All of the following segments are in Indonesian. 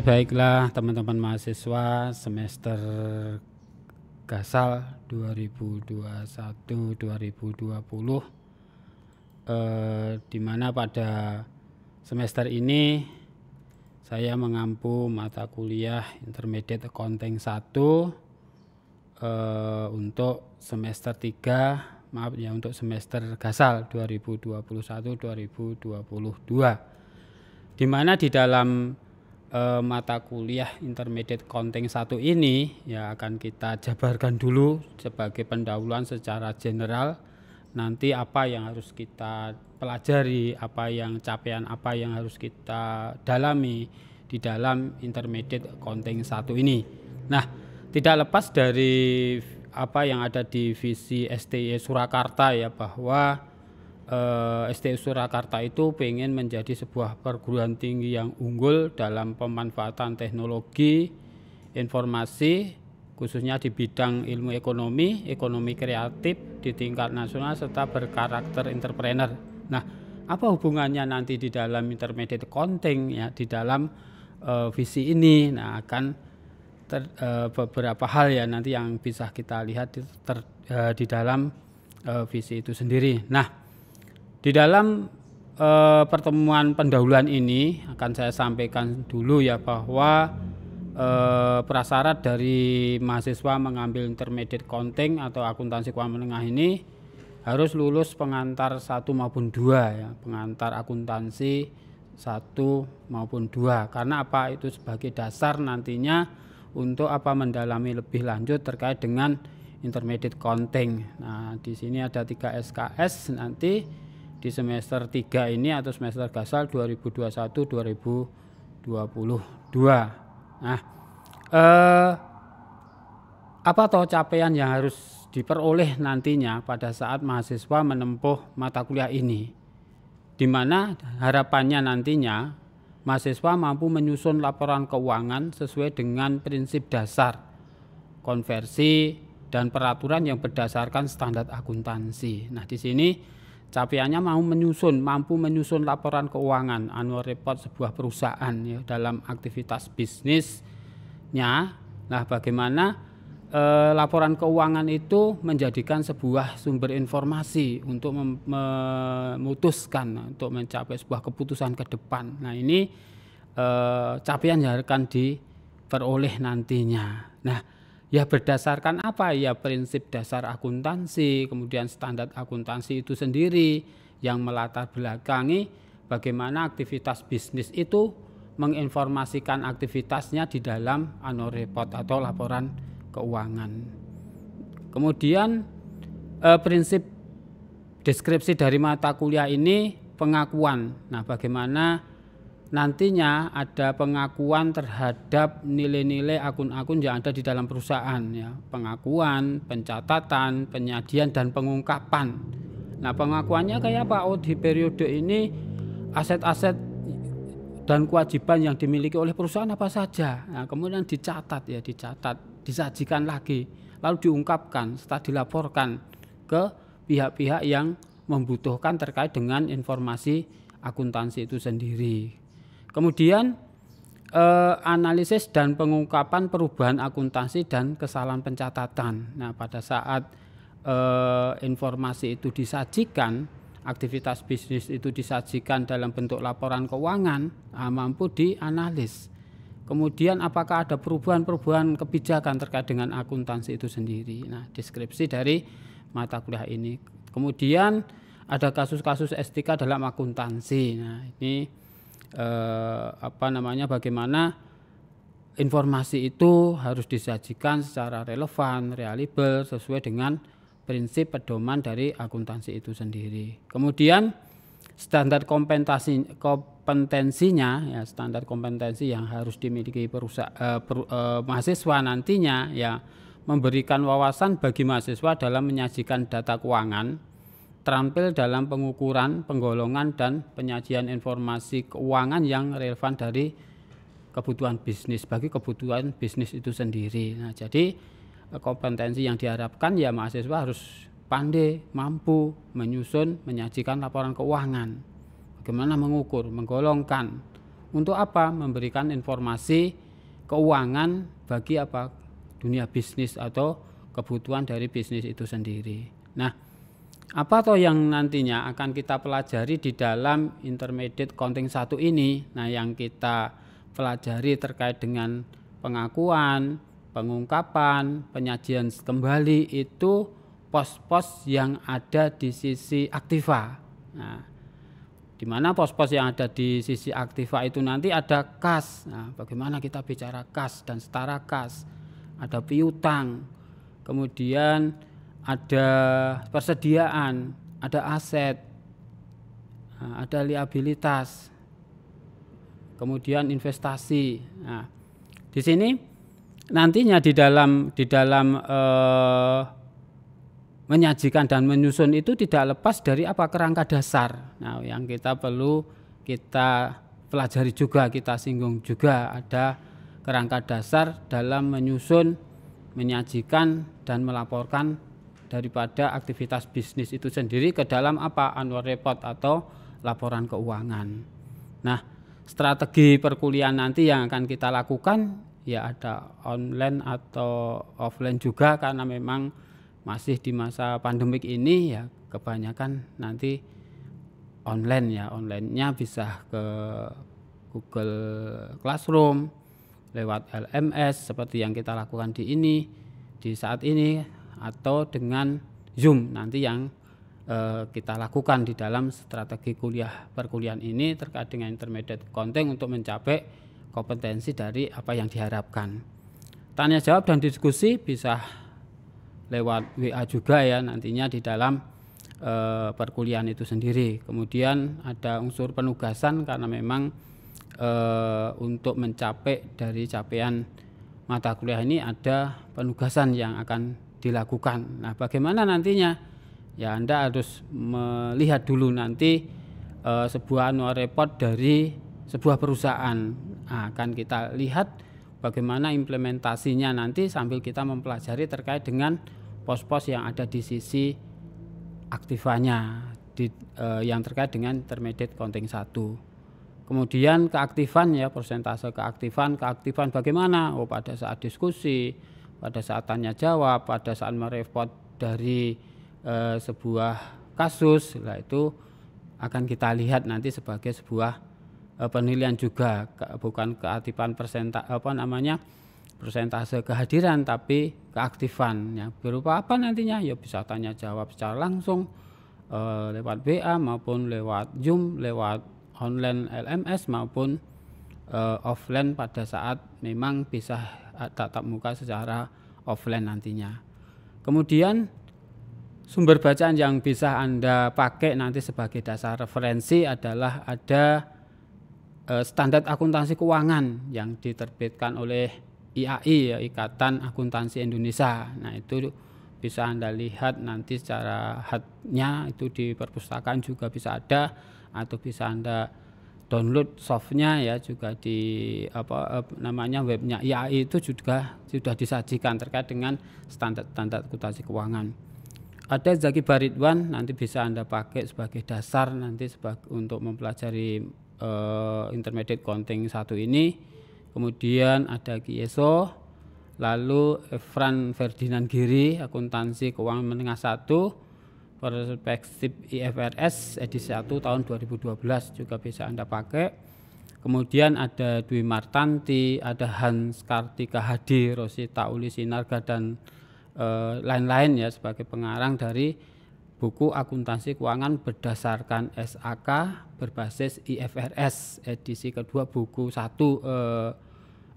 baiklah teman-teman mahasiswa semester Gasal 2021-2020 uh, dimana pada semester ini saya mengampu mata kuliah Intermediate Accounting 1 uh, eh, untuk semester 3 maaf ya untuk semester Gasal 2021-2022 dimana di dalam eh, mata kuliah Intermediate Counting satu ini ya akan kita jabarkan dulu sebagai pendahuluan secara general nanti apa yang harus kita pelajari, apa yang capaian apa yang harus kita dalami di dalam Intermediate Counting satu ini. Nah, tidak lepas dari apa yang ada di visi STI e Surakarta ya bahwa eh, STU Surakarta itu pengen menjadi sebuah perguruan tinggi yang unggul dalam pemanfaatan teknologi informasi khususnya di bidang ilmu ekonomi, ekonomi kreatif di tingkat nasional serta berkarakter entrepreneur. Nah, apa hubungannya nanti di dalam intermediate accounting ya di dalam uh, visi ini? Nah, akan ter, uh, beberapa hal ya nanti yang bisa kita lihat di, ter, uh, di dalam uh, visi itu sendiri. Nah, di dalam e, pertemuan pendahuluan ini akan saya sampaikan dulu ya bahwa e, eh, prasyarat dari mahasiswa mengambil intermediate Accounting atau akuntansi keuangan menengah ini harus lulus pengantar satu maupun dua ya pengantar akuntansi satu maupun dua karena apa itu sebagai dasar nantinya untuk apa mendalami lebih lanjut terkait dengan intermediate Accounting. Nah di sini ada tiga SKS nanti di semester 3 ini atau semester gasal 2021-2022. Nah, eh, apa toh capaian yang harus diperoleh nantinya pada saat mahasiswa menempuh mata kuliah ini? Di mana harapannya nantinya mahasiswa mampu menyusun laporan keuangan sesuai dengan prinsip dasar konversi dan peraturan yang berdasarkan standar akuntansi. Nah, di sini Capaiannya mau menyusun, mampu menyusun laporan keuangan annual report sebuah perusahaan ya dalam aktivitas bisnisnya. Nah, bagaimana e, laporan keuangan itu menjadikan sebuah sumber informasi untuk mem- memutuskan nah, untuk mencapai sebuah keputusan ke depan. Nah, ini e, eh, capaian yang akan diperoleh nantinya. Nah, Ya berdasarkan apa? Ya prinsip dasar akuntansi, kemudian standar akuntansi itu sendiri yang melatar belakangi bagaimana aktivitas bisnis itu menginformasikan aktivitasnya di dalam anu report atau laporan keuangan. Kemudian eh, prinsip deskripsi dari mata kuliah ini pengakuan. Nah, bagaimana nantinya ada pengakuan terhadap nilai-nilai akun-akun yang ada di dalam perusahaan ya pengakuan pencatatan penyajian dan pengungkapan nah pengakuannya kayak apa oh di periode ini aset-aset dan kewajiban yang dimiliki oleh perusahaan apa saja nah, kemudian dicatat ya dicatat disajikan lagi lalu diungkapkan setelah dilaporkan ke pihak-pihak yang membutuhkan terkait dengan informasi akuntansi itu sendiri Kemudian eh, analisis dan pengungkapan perubahan akuntansi dan kesalahan pencatatan. Nah, pada saat eh, informasi itu disajikan, aktivitas bisnis itu disajikan dalam bentuk laporan keuangan, nah, mampu dianalis. Kemudian apakah ada perubahan-perubahan kebijakan terkait dengan akuntansi itu sendiri? Nah, deskripsi dari mata kuliah ini. Kemudian ada kasus-kasus STK dalam akuntansi. Nah, ini eh, apa namanya bagaimana informasi itu harus disajikan secara relevan, reliable sesuai dengan prinsip pedoman dari akuntansi itu sendiri. Kemudian standar kompetensi kompetensinya ya standar kompetensi yang harus dimiliki perusahaan eh, per, eh, mahasiswa nantinya ya memberikan wawasan bagi mahasiswa dalam menyajikan data keuangan terampil dalam pengukuran, penggolongan, dan penyajian informasi keuangan yang relevan dari kebutuhan bisnis bagi kebutuhan bisnis itu sendiri. Nah, jadi eh, kompetensi yang diharapkan ya mahasiswa harus pandai, mampu menyusun, menyajikan laporan keuangan. Bagaimana mengukur, menggolongkan. Untuk apa? Memberikan informasi keuangan bagi apa? dunia bisnis atau kebutuhan dari bisnis itu sendiri. Nah, apa toh yang nantinya akan kita pelajari di dalam intermediate counting satu ini? Nah, yang kita pelajari terkait dengan pengakuan, pengungkapan, penyajian kembali itu pos-pos yang ada di sisi aktiva. Nah, di mana pos-pos yang ada di sisi aktiva itu nanti ada kas. Nah, bagaimana kita bicara kas dan setara kas? Ada piutang. Kemudian ada persediaan, ada aset, nah, ada liabilitas, kemudian investasi. Nah, di sini nantinya di dalam di dalam eh, menyajikan dan menyusun itu tidak lepas dari apa kerangka dasar. Nah, yang kita perlu kita pelajari juga, kita singgung juga ada kerangka dasar dalam menyusun, menyajikan dan melaporkan daripada aktivitas bisnis itu sendiri ke dalam apa annual report atau laporan keuangan. Nah, strategi perkuliahan nanti yang akan kita lakukan ya ada online atau offline juga karena memang masih di masa pandemik ini ya kebanyakan nanti online ya onlinenya bisa ke Google Classroom lewat LMS seperti yang kita lakukan di ini di saat ini atau dengan Zoom nanti yang eh, kita lakukan di dalam strategi kuliah perkuliahan ini terkait dengan intermediate content untuk mencapai kompetensi dari apa yang diharapkan. Tanya jawab dan diskusi bisa lewat WA juga ya nantinya di dalam eh, perkuliahan itu sendiri. Kemudian ada unsur penugasan karena memang eh, untuk mencapai dari capaian mata kuliah ini ada penugasan yang akan dilakukan. Nah, bagaimana nantinya? Ya, Anda harus melihat dulu nanti e, sebuah annual report dari sebuah perusahaan. Nah, akan kita lihat bagaimana implementasinya nanti sambil kita mempelajari terkait dengan pos-pos yang ada di sisi aktifanya di, e, yang terkait dengan intermediate counting 1. Kemudian keaktifan ya persentase keaktifan, keaktifan bagaimana? Oh pada saat diskusi, pada saat tanya jawab, pada saat merepot dari e, sebuah kasus, lah itu akan kita lihat nanti sebagai sebuah e, penilaian juga, ke, bukan keaktifan persenta apa namanya persentase kehadiran, tapi keaktifan ya berupa apa nantinya? Ya bisa tanya jawab secara langsung e, lewat WA maupun lewat Zoom, lewat online LMS maupun e, offline pada saat memang bisa Ah, tatap muka secara offline nantinya. Kemudian sumber bacaan yang bisa Anda pakai nanti sebagai dasar referensi adalah ada eh, standar akuntansi keuangan yang diterbitkan oleh IAI ya Ikatan Akuntansi Indonesia. Nah, itu bisa Anda lihat nanti secara hatnya itu di perpustakaan juga bisa ada atau bisa Anda download softnya ya juga di apa eh, namanya webnya IAI itu juga sudah disajikan terkait dengan standar-standar akuntansi keuangan. Ada Zaki Baridwan nanti bisa Anda pakai sebagai dasar nanti sebagai, untuk mempelajari eh, intermediate counting satu ini. Kemudian ada Kieso, lalu Efran Ferdinand Giri akuntansi keuangan menengah satu perspektif IFRS edisi 1 tahun 2012 juga bisa Anda pakai. Kemudian ada Dwi Martanti, ada Hans Kartika Hadi, Rosita Uli Sinarga dan eh, lain-lain ya sebagai pengarang dari buku akuntansi keuangan berdasarkan SAK berbasis IFRS edisi kedua buku 1 eh,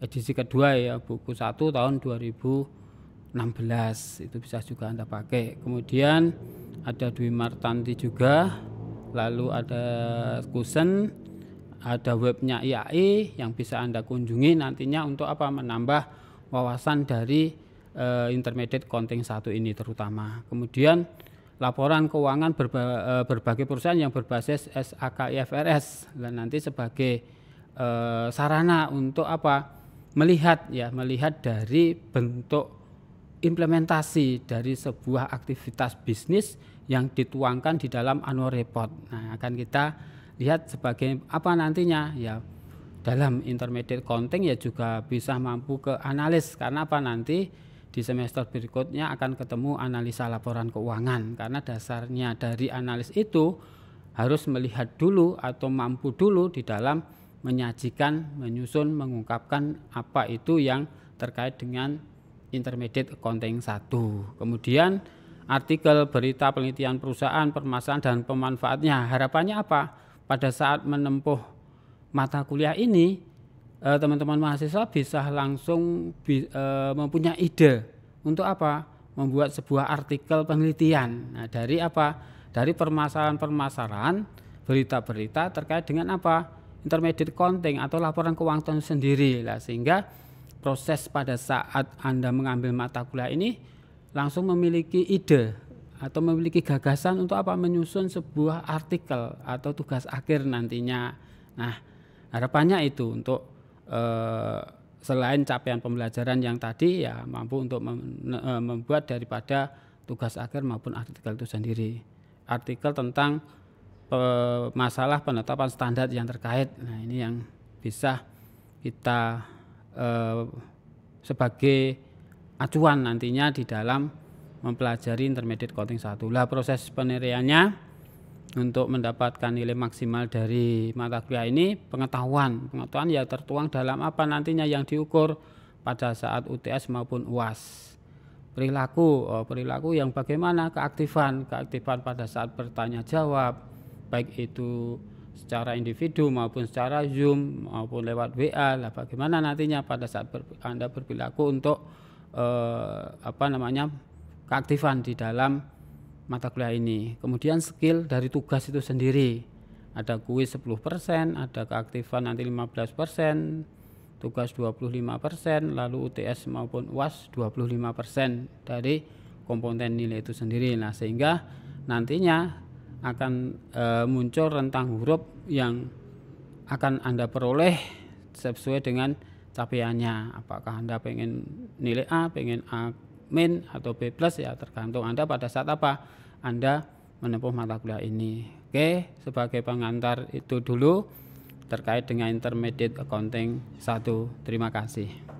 edisi kedua ya buku 1 tahun 2016 itu bisa juga Anda pakai. Kemudian ada Dwi Martanti juga lalu ada Kusen ada webnya IAI yang bisa Anda kunjungi nantinya untuk apa menambah wawasan dari uh, intermediate konting satu ini terutama kemudian laporan keuangan berba, eh, berbagai perusahaan yang berbasis SAK IFRS dan nanti sebagai uh, sarana untuk apa melihat ya melihat dari bentuk implementasi dari sebuah aktivitas bisnis yang dituangkan di dalam annual report. Nah, akan kita lihat sebagai apa nantinya ya dalam intermediate accounting ya juga bisa mampu ke analis karena apa nanti di semester berikutnya akan ketemu analisa laporan keuangan karena dasarnya dari analis itu harus melihat dulu atau mampu dulu di dalam menyajikan, menyusun, mengungkapkan apa itu yang terkait dengan intermediate accounting satu. Kemudian artikel, berita, penelitian perusahaan, permasalahan dan pemanfaatnya. Harapannya apa? Pada saat menempuh mata kuliah ini, eh, teman-teman mahasiswa bisa langsung eh, mempunyai ide untuk apa? Membuat sebuah artikel penelitian. Nah, dari apa? Dari permasalahan-permasalahan, berita-berita terkait dengan apa? Intermediate accounting atau laporan keuangan sendiri lah sehingga proses pada saat Anda mengambil mata kuliah ini langsung memiliki ide atau memiliki gagasan untuk apa menyusun sebuah artikel atau tugas akhir nantinya. Nah, harapannya itu untuk eh, selain capaian pembelajaran yang tadi ya mampu untuk eh, membuat daripada tugas akhir maupun artikel itu sendiri. Artikel tentang masalah penetapan standar yang terkait. Nah, ini yang bisa kita eh, sebagai acuan nantinya di dalam mempelajari intermediate coating satu Lah proses penilaiannya untuk mendapatkan nilai maksimal dari mata kuliah ini pengetahuan. Pengetahuan ya tertuang dalam apa nantinya yang diukur pada saat UTS maupun UAS. Perilaku, oh, perilaku yang bagaimana keaktifan, keaktifan pada saat bertanya jawab, baik itu secara individu maupun secara Zoom maupun lewat WA lah bagaimana nantinya pada saat ber, Anda berperilaku untuk eh, apa namanya keaktifan di dalam mata kuliah ini. Kemudian skill dari tugas itu sendiri. Ada kuis 10%, ada keaktifan nanti 15%, tugas 25%, lalu UTS maupun UAS 25% dari komponen nilai itu sendiri. Nah, sehingga nantinya akan e, muncul rentang huruf yang akan Anda peroleh sesuai dengan capaiannya apakah anda pengen nilai A pengen A min atau B plus ya tergantung anda pada saat apa anda menempuh mata kuliah ini oke sebagai pengantar itu dulu terkait dengan intermediate accounting satu terima kasih